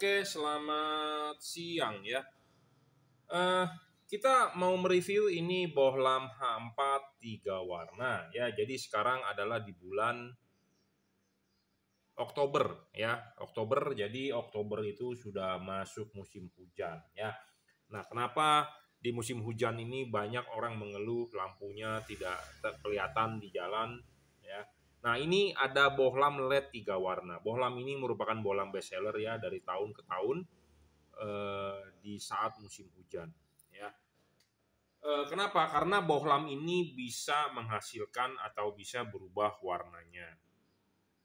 Oke, selamat siang ya. Uh, kita mau mereview ini bohlam H4 tiga warna ya. Jadi sekarang adalah di bulan Oktober ya. Oktober jadi Oktober itu sudah masuk musim hujan ya. Nah, kenapa di musim hujan ini banyak orang mengeluh lampunya tidak kelihatan di jalan ya Nah, ini ada bohlam LED tiga warna. Bohlam ini merupakan bohlam bestseller ya dari tahun ke tahun eh, di saat musim hujan. Ya, eh, kenapa? Karena bohlam ini bisa menghasilkan atau bisa berubah warnanya.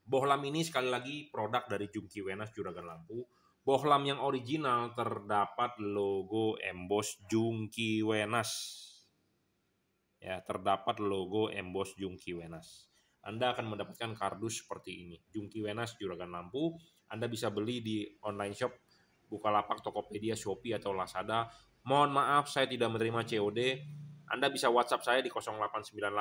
Bohlam ini sekali lagi produk dari Jungki Wenas Juragan Lampu. Bohlam yang original terdapat logo emboss Jungki Wenas. Ya, terdapat logo emboss Jungki Wenas. Anda akan mendapatkan kardus seperti ini. Jungki Wenas Juragan Lampu, Anda bisa beli di online shop Bukalapak, Tokopedia, Shopee atau Lazada. Mohon maaf saya tidak menerima COD. Anda bisa WhatsApp saya di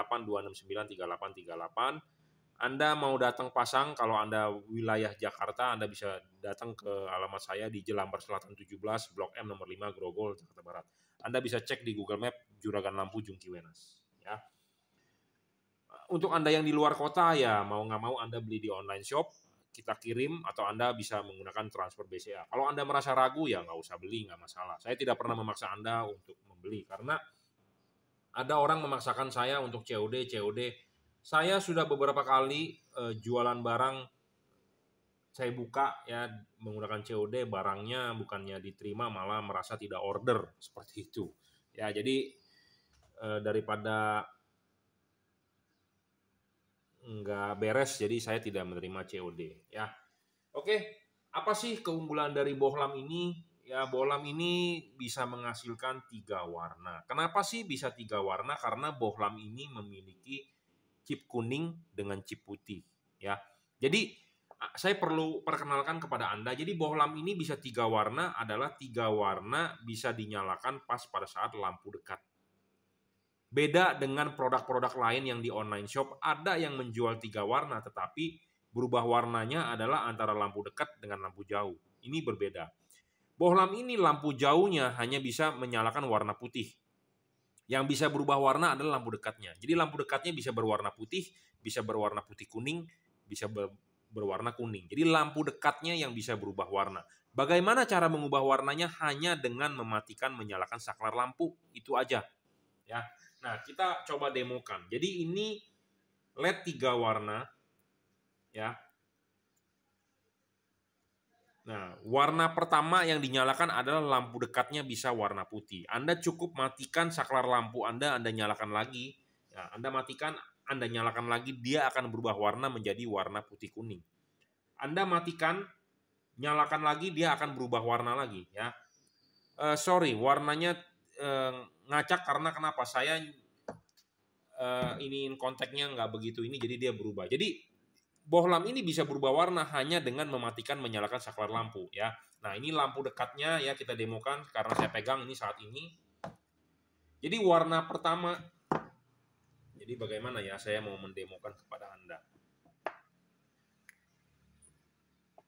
0898-269-3838. Anda mau datang pasang, kalau Anda wilayah Jakarta, Anda bisa datang ke alamat saya di Jelambar Selatan 17, Blok M nomor 5, Grogol, Jakarta Barat. Anda bisa cek di Google Map Juragan Lampu Jungki Wenas. Ya untuk Anda yang di luar kota ya mau nggak mau Anda beli di online shop, kita kirim atau Anda bisa menggunakan transfer BCA. Kalau Anda merasa ragu ya nggak usah beli, nggak masalah. Saya tidak pernah memaksa Anda untuk membeli karena ada orang memaksakan saya untuk COD, COD. Saya sudah beberapa kali e, jualan barang saya buka ya menggunakan COD barangnya bukannya diterima malah merasa tidak order seperti itu. Ya, jadi eh, daripada nggak beres jadi saya tidak menerima COD ya oke apa sih keunggulan dari bohlam ini ya bohlam ini bisa menghasilkan tiga warna kenapa sih bisa tiga warna karena bohlam ini memiliki chip kuning dengan chip putih ya jadi saya perlu perkenalkan kepada Anda. Jadi bohlam ini bisa tiga warna adalah tiga warna bisa dinyalakan pas pada saat lampu dekat. Beda dengan produk-produk lain yang di online shop, ada yang menjual tiga warna, tetapi berubah warnanya adalah antara lampu dekat dengan lampu jauh. Ini berbeda. Bohlam ini lampu jauhnya hanya bisa menyalakan warna putih. Yang bisa berubah warna adalah lampu dekatnya. Jadi lampu dekatnya bisa berwarna putih, bisa berwarna putih kuning, bisa ber berwarna kuning. Jadi lampu dekatnya yang bisa berubah warna. Bagaimana cara mengubah warnanya hanya dengan mematikan menyalakan saklar lampu itu aja. Ya. Nah, kita coba demokan. Jadi ini LED tiga warna ya. Nah, warna pertama yang dinyalakan adalah lampu dekatnya bisa warna putih. Anda cukup matikan saklar lampu Anda, Anda nyalakan lagi. Ya, anda matikan, Anda nyalakan lagi, dia akan berubah warna menjadi warna putih kuning. Anda matikan, nyalakan lagi, dia akan berubah warna lagi. Ya, uh, sorry, warnanya Eh, ngacak karena kenapa saya eh, ini kontaknya nggak begitu ini jadi dia berubah. Jadi bohlam ini bisa berubah warna hanya dengan mematikan menyalakan saklar lampu ya. Nah ini lampu dekatnya ya kita demokan karena saya pegang ini saat ini. Jadi warna pertama. Jadi bagaimana ya saya mau mendemokan kepada anda.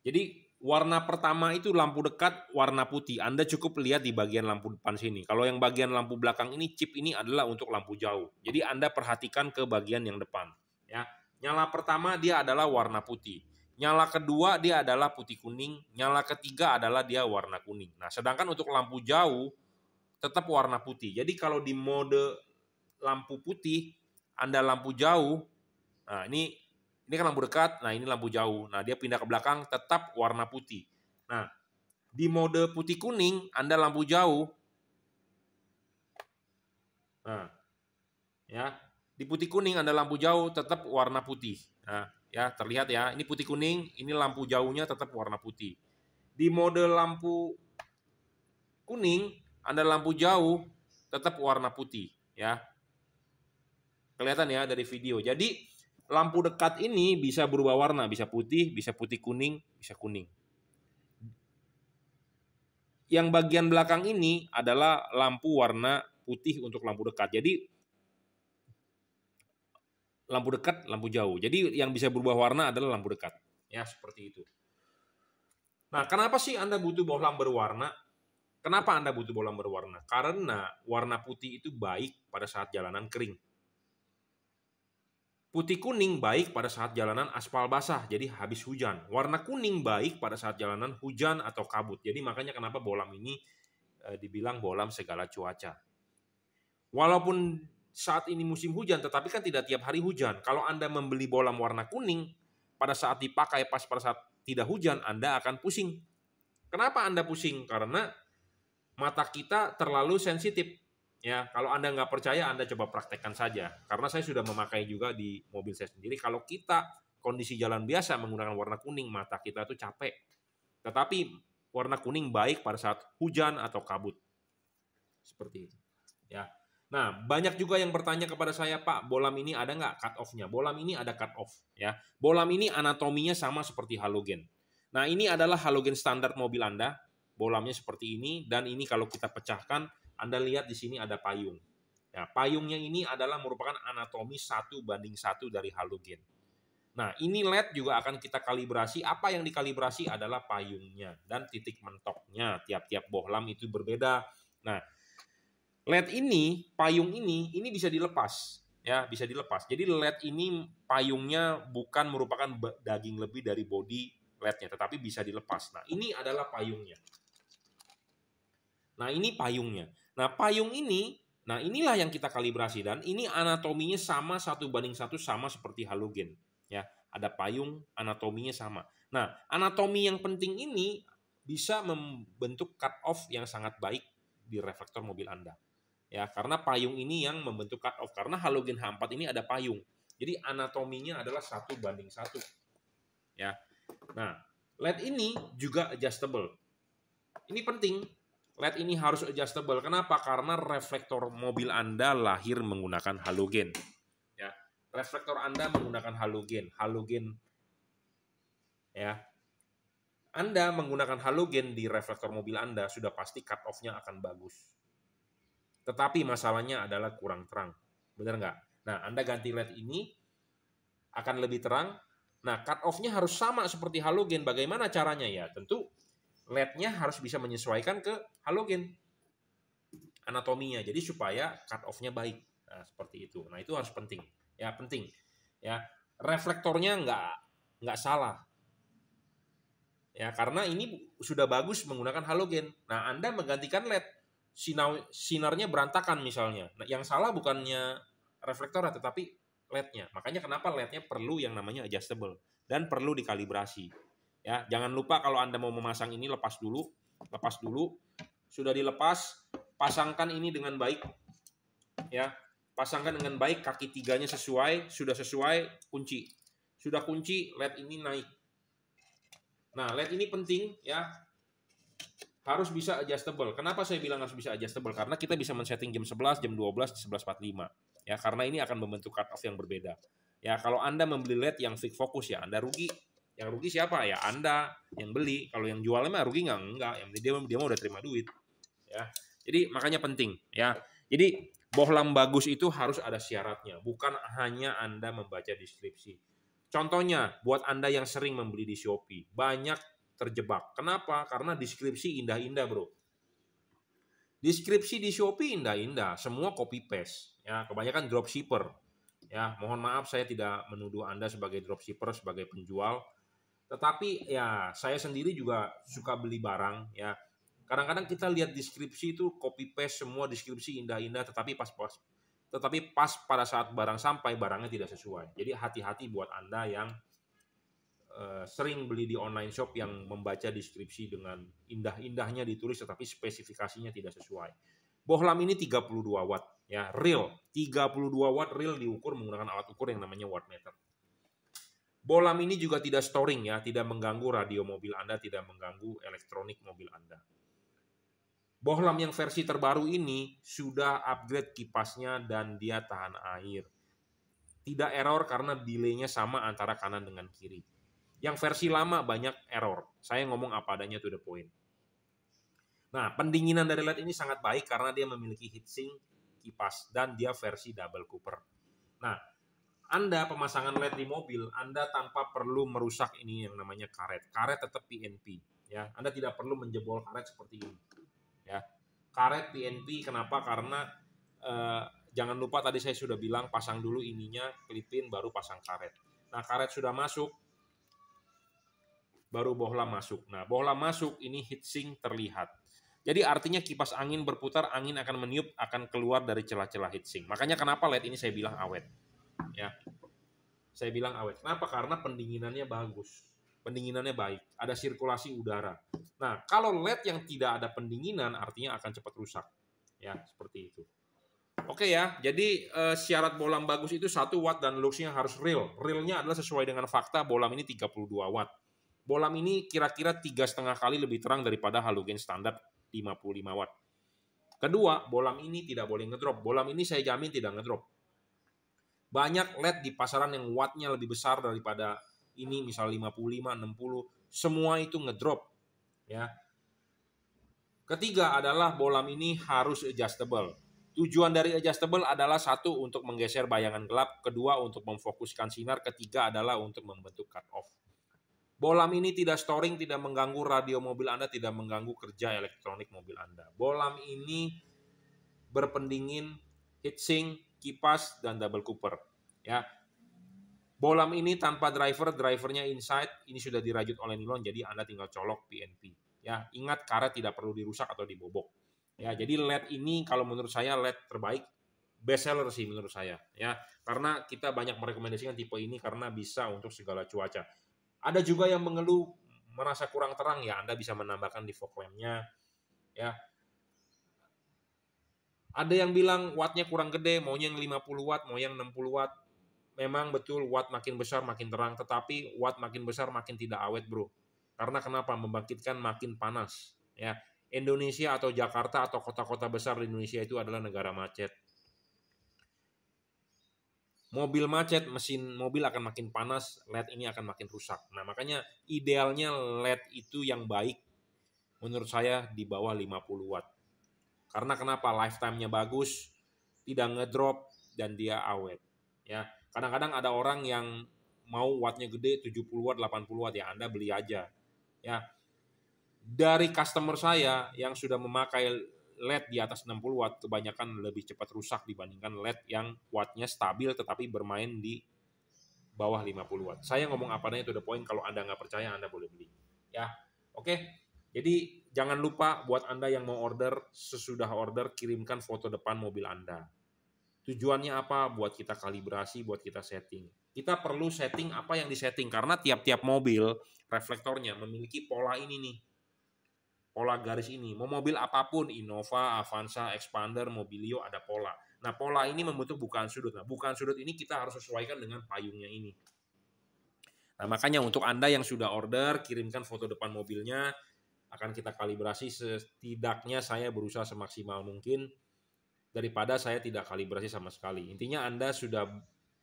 Jadi warna pertama itu lampu dekat warna putih. Anda cukup lihat di bagian lampu depan sini. Kalau yang bagian lampu belakang ini chip ini adalah untuk lampu jauh. Jadi Anda perhatikan ke bagian yang depan ya. Nyala pertama dia adalah warna putih. Nyala kedua dia adalah putih kuning, nyala ketiga adalah dia warna kuning. Nah, sedangkan untuk lampu jauh tetap warna putih. Jadi kalau di mode lampu putih Anda lampu jauh, nah ini ini kan lampu dekat, nah ini lampu jauh. Nah, dia pindah ke belakang tetap warna putih. Nah, di mode putih kuning Anda lampu jauh. Nah, ya. Di putih kuning Anda lampu jauh tetap warna putih. Nah, ya terlihat ya. Ini putih kuning, ini lampu jauhnya tetap warna putih. Di mode lampu kuning Anda lampu jauh tetap warna putih, ya. Kelihatan ya dari video. Jadi lampu dekat ini bisa berubah warna, bisa putih, bisa putih kuning, bisa kuning. Yang bagian belakang ini adalah lampu warna putih untuk lampu dekat. Jadi lampu dekat, lampu jauh. Jadi yang bisa berubah warna adalah lampu dekat. Ya, seperti itu. Nah, kenapa sih Anda butuh lampu berwarna? Kenapa Anda butuh bohlam berwarna? Karena warna putih itu baik pada saat jalanan kering. Putih kuning baik pada saat jalanan aspal basah, jadi habis hujan. Warna kuning baik pada saat jalanan hujan atau kabut. Jadi makanya kenapa bolam ini e, dibilang bolam segala cuaca. Walaupun saat ini musim hujan, tetapi kan tidak tiap hari hujan. Kalau Anda membeli bolam warna kuning, pada saat dipakai pas pada saat tidak hujan, Anda akan pusing. Kenapa Anda pusing? Karena mata kita terlalu sensitif Ya, kalau Anda nggak percaya, Anda coba praktekkan saja. Karena saya sudah memakai juga di mobil saya sendiri. Kalau kita kondisi jalan biasa menggunakan warna kuning, mata kita itu capek. Tetapi warna kuning baik pada saat hujan atau kabut. Seperti itu. Ya. Nah, banyak juga yang bertanya kepada saya, Pak, bolam ini ada nggak cut off-nya? Bolam ini ada cut off, ya. Bolam ini anatominya sama seperti halogen. Nah, ini adalah halogen standar mobil Anda. Bolamnya seperti ini, dan ini kalau kita pecahkan, anda lihat di sini ada payung. Ya, payungnya ini adalah merupakan anatomi satu banding satu dari halogen. Nah, ini LED juga akan kita kalibrasi. Apa yang dikalibrasi adalah payungnya dan titik mentoknya. Tiap-tiap bohlam itu berbeda. Nah, LED ini, payung ini, ini bisa dilepas. Ya, bisa dilepas. Jadi LED ini payungnya bukan merupakan daging lebih dari body LED-nya, tetapi bisa dilepas. Nah, ini adalah payungnya. Nah, ini payungnya. Nah, payung ini, nah inilah yang kita kalibrasi dan ini anatominya sama satu banding satu sama seperti halogen. Ya, ada payung anatominya sama. Nah, anatomi yang penting ini bisa membentuk cut off yang sangat baik di reflektor mobil Anda. Ya, karena payung ini yang membentuk cut off karena halogen H4 ini ada payung. Jadi anatominya adalah satu banding satu. Ya. Nah, LED ini juga adjustable. Ini penting LED ini harus adjustable. Kenapa? Karena reflektor mobil Anda lahir menggunakan halogen. Ya, reflektor Anda menggunakan halogen. Halogen ya. Anda menggunakan halogen di reflektor mobil Anda sudah pasti cut off-nya akan bagus. Tetapi masalahnya adalah kurang terang. Benar nggak? Nah, Anda ganti LED ini akan lebih terang. Nah, cut off-nya harus sama seperti halogen. Bagaimana caranya ya? Tentu LED-nya harus bisa menyesuaikan ke halogen anatominya. Jadi supaya cut off-nya baik. Nah, seperti itu. Nah, itu harus penting. Ya, penting. Ya, reflektornya nggak nggak salah. Ya, karena ini sudah bagus menggunakan halogen. Nah, Anda menggantikan LED, sinar sinarnya berantakan misalnya. Nah, yang salah bukannya reflektornya tetapi LED-nya. Makanya kenapa LED-nya perlu yang namanya adjustable dan perlu dikalibrasi. Ya, jangan lupa kalau Anda mau memasang ini lepas dulu, lepas dulu. Sudah dilepas, pasangkan ini dengan baik. Ya, pasangkan dengan baik kaki tiganya sesuai, sudah sesuai, kunci. Sudah kunci, led ini naik. Nah, led ini penting ya. Harus bisa adjustable. Kenapa saya bilang harus bisa adjustable? Karena kita bisa men-setting jam 11, jam 12, 11.45. Ya, karena ini akan membentuk cut off yang berbeda. Ya, kalau Anda membeli LED yang fix fokus ya, Anda rugi yang rugi siapa ya anda yang beli kalau yang jualnya mah rugi nggak enggak yang dia dia mah udah terima duit ya jadi makanya penting ya jadi bohlam bagus itu harus ada syaratnya bukan hanya anda membaca deskripsi contohnya buat anda yang sering membeli di shopee banyak terjebak kenapa karena deskripsi indah-indah bro deskripsi di shopee indah-indah semua copy paste ya kebanyakan dropshipper ya mohon maaf saya tidak menuduh anda sebagai dropshipper sebagai penjual tetapi ya saya sendiri juga suka beli barang ya. Kadang-kadang kita lihat deskripsi itu copy paste semua deskripsi indah-indah tetapi pas pas tetapi pas pada saat barang sampai barangnya tidak sesuai. Jadi hati-hati buat Anda yang uh, sering beli di online shop yang membaca deskripsi dengan indah-indahnya ditulis tetapi spesifikasinya tidak sesuai. Bohlam ini 32 watt ya, real. 32 watt real diukur menggunakan alat ukur yang namanya wattmeter. Bolam ini juga tidak storing ya, tidak mengganggu radio mobil Anda, tidak mengganggu elektronik mobil Anda. Bohlam yang versi terbaru ini sudah upgrade kipasnya dan dia tahan air. Tidak error karena delaynya sama antara kanan dengan kiri. Yang versi lama banyak error. Saya ngomong apa adanya to the point. Nah, pendinginan dari LED ini sangat baik karena dia memiliki heatsink kipas dan dia versi double cooper. Nah, anda pemasangan LED di mobil, Anda tanpa perlu merusak ini yang namanya karet. Karet tetap PNP, ya. Anda tidak perlu menjebol karet seperti ini, ya. Karet PNP kenapa? Karena eh, jangan lupa tadi saya sudah bilang pasang dulu ininya, klipin, baru pasang karet. Nah karet sudah masuk, baru bohlam masuk. Nah bohlam masuk ini heatsink terlihat. Jadi artinya kipas angin berputar, angin akan meniup, akan keluar dari celah-celah heatsink. Makanya kenapa LED ini saya bilang awet ya. Saya bilang awet. Kenapa? Karena pendinginannya bagus. Pendinginannya baik, ada sirkulasi udara. Nah, kalau LED yang tidak ada pendinginan artinya akan cepat rusak. Ya, seperti itu. Oke ya, jadi e, syarat bolam bagus itu satu watt dan looks-nya harus real. Realnya adalah sesuai dengan fakta bolam ini 32 watt. Bolam ini kira-kira tiga setengah kali lebih terang daripada halogen standar 55 watt. Kedua, bolam ini tidak boleh ngedrop. Bolam ini saya jamin tidak ngedrop. Banyak LED di pasaran yang wattnya lebih besar daripada ini misal 55, 60, semua itu ngedrop ya. Ketiga adalah bolam ini harus adjustable. Tujuan dari adjustable adalah satu untuk menggeser bayangan gelap, kedua untuk memfokuskan sinar, ketiga adalah untuk membentuk cut off. Bolam ini tidak storing, tidak mengganggu radio mobil Anda, tidak mengganggu kerja elektronik mobil Anda. Bolam ini berpendingin heatsink kipas, dan double cooper. Ya, bolam ini tanpa driver, drivernya inside, ini sudah dirajut oleh nilon, jadi Anda tinggal colok PNP. Ya, ingat karet tidak perlu dirusak atau dibobok. Ya, jadi LED ini kalau menurut saya LED terbaik, best seller sih menurut saya. Ya, karena kita banyak merekomendasikan tipe ini karena bisa untuk segala cuaca. Ada juga yang mengeluh merasa kurang terang ya Anda bisa menambahkan di fog lampnya ya ada yang bilang wattnya kurang gede, mau yang 50 watt, mau yang 60 watt. Memang betul watt makin besar makin terang, tetapi watt makin besar makin tidak awet bro. Karena kenapa? Membangkitkan makin panas. Ya, Indonesia atau Jakarta atau kota-kota besar di Indonesia itu adalah negara macet. Mobil macet, mesin mobil akan makin panas, LED ini akan makin rusak. Nah, makanya idealnya LED itu yang baik menurut saya di bawah 50 watt. Karena kenapa? Lifetime-nya bagus, tidak ngedrop, dan dia awet. Ya, kadang-kadang ada orang yang mau wattnya gede 70 watt, 80 watt ya Anda beli aja. Ya. Dari customer saya yang sudah memakai LED di atas 60 watt kebanyakan lebih cepat rusak dibandingkan LED yang wattnya stabil tetapi bermain di bawah 50 watt. Saya ngomong apa adanya itu the point kalau Anda nggak percaya Anda boleh beli. Ya. Oke. Okay? Jadi jangan lupa buat Anda yang mau order, sesudah order kirimkan foto depan mobil Anda. Tujuannya apa? Buat kita kalibrasi, buat kita setting. Kita perlu setting apa yang disetting karena tiap-tiap mobil reflektornya memiliki pola ini nih. Pola garis ini. Mau mobil apapun, Innova, Avanza, Expander, Mobilio ada pola. Nah, pola ini membentuk bukaan sudut. Nah, bukaan sudut ini kita harus sesuaikan dengan payungnya ini. Nah, makanya untuk Anda yang sudah order, kirimkan foto depan mobilnya, akan kita kalibrasi setidaknya saya berusaha semaksimal mungkin daripada saya tidak kalibrasi sama sekali. Intinya Anda sudah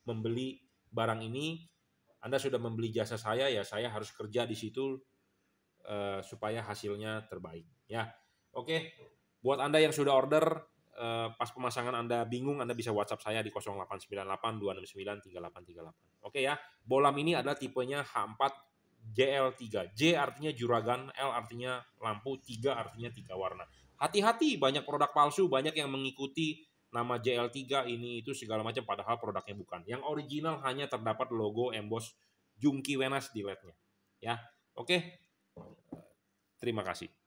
membeli barang ini, Anda sudah membeli jasa saya ya saya harus kerja di situ uh, supaya hasilnya terbaik ya. Oke. Okay. Buat Anda yang sudah order uh, pas pemasangan Anda bingung Anda bisa WhatsApp saya di 0898 269 3838. Oke okay ya. Bolam ini adalah tipenya H4 JL3. J artinya juragan, L artinya lampu, 3 artinya tiga warna. Hati-hati banyak produk palsu, banyak yang mengikuti nama JL3 ini itu segala macam padahal produknya bukan. Yang original hanya terdapat logo emboss Jungki Wenas di LED-nya. Ya. Oke. Terima kasih.